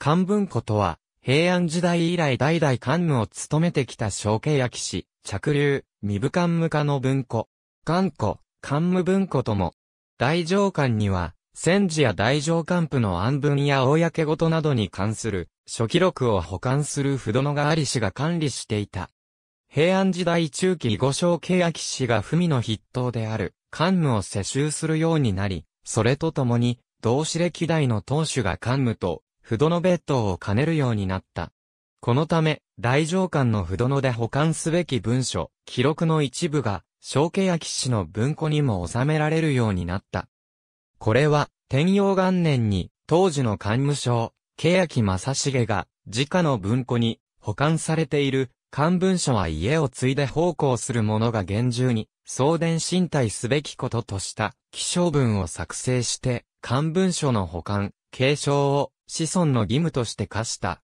漢文庫とは、平安時代以来代々漢務を務めてきた小家や騎士、着流、未武漢武家の文庫。漢庫、漢務文庫とも。大上官には、戦時や大上官府の安分や公事などに関する、諸記録を保管する不殿があり氏が管理していた。平安時代中期五後小契や士が文の筆頭である、漢務を世襲するようになり、それとともに、同志歴代の当主が漢務と不動のベッドを兼ねるようになった。このため、大上官の不動ので保管すべき文書、記録の一部が、小家や騎士の文庫にも収められるようになった。これは、天陽元年に、当時の官務省、欅正成が、自家の文庫に、保管されている、官文書は家を継いで奉公する者が厳重に、送電身体すべきこととした、気象文を作成して、官文書の保管、継承を、子孫の義務として課した。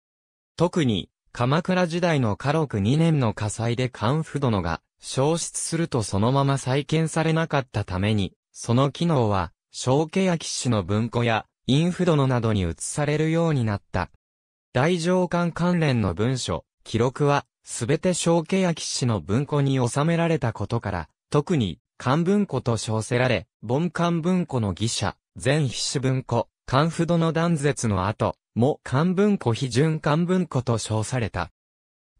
特に、鎌倉時代の家禄2年の火災で官府殿が消失するとそのまま再建されなかったために、その機能は、小家や騎士の文庫や、インフ殿などに移されるようになった。大上官関連の文書、記録は、すべて小家や騎士の文庫に収められたことから、特に、漢文庫と称せられ、凡漢文庫の義者、全筆文庫、漢府殿断絶の後、も漢文庫批准漢文庫と称された。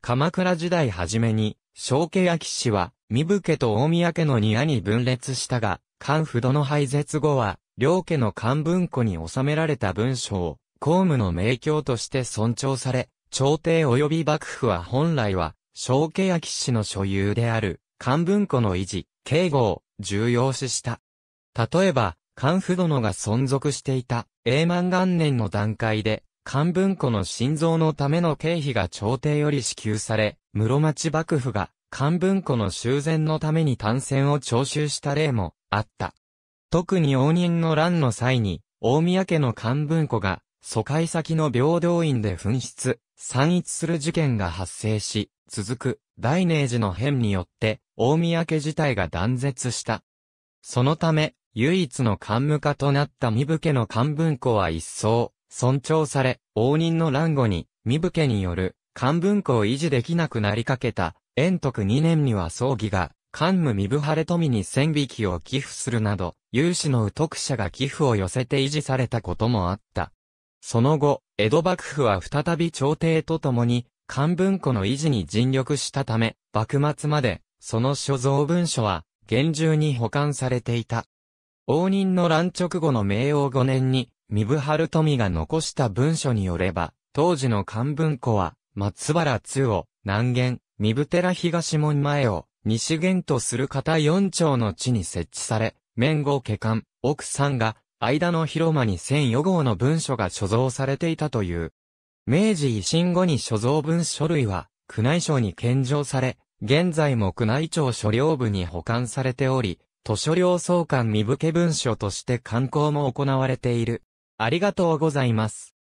鎌倉時代初めに、小家や騎士は、身武家と大宮家の庭に分裂したが、漢府殿廃絶後は、両家の漢文庫に収められた文章を、公務の名教として尊重され、朝廷及び幕府は本来は、小家や騎士の所有である、漢文庫の維持、警護を重要視した。例えば、漢府殿が存続していた、永満元年の段階で、漢文庫の心臓のための経費が朝廷より支給され、室町幕府が漢文庫の修繕のために単線を徴収した例もあった。特に応仁の乱の際に、大宮家の漢文庫が、疎開先の平等院で紛失、散逸する事件が発生し、続く大明寺の変によって、大宮家自体が断絶した。そのため、唯一の官務家となった身武家の漢文庫は一層、尊重され、応仁の乱後に、身武家による、漢文庫を維持できなくなりかけた、延徳2年には葬儀が、官務身武晴れ富に千匹を寄付するなど、有志の徳者が寄付を寄せて維持されたこともあった。その後、江戸幕府は再び朝廷と共に、漢文庫の維持に尽力したため、幕末まで、その所蔵文書は、厳重に保管されていた。応仁の乱直後の明王5年に、三部春富が残した文書によれば、当時の漢文庫は、松原通を、南玄、三部寺東門前を、西玄とする方4町の地に設置され、面後家官、奥さんが、間の広間に1004号の文書が所蔵されていたという。明治維新後に所蔵文書類は、宮内省に献上され、現在も宮内庁所領部に保管されており、図書量相関身分文書として刊行も行われている。ありがとうございます。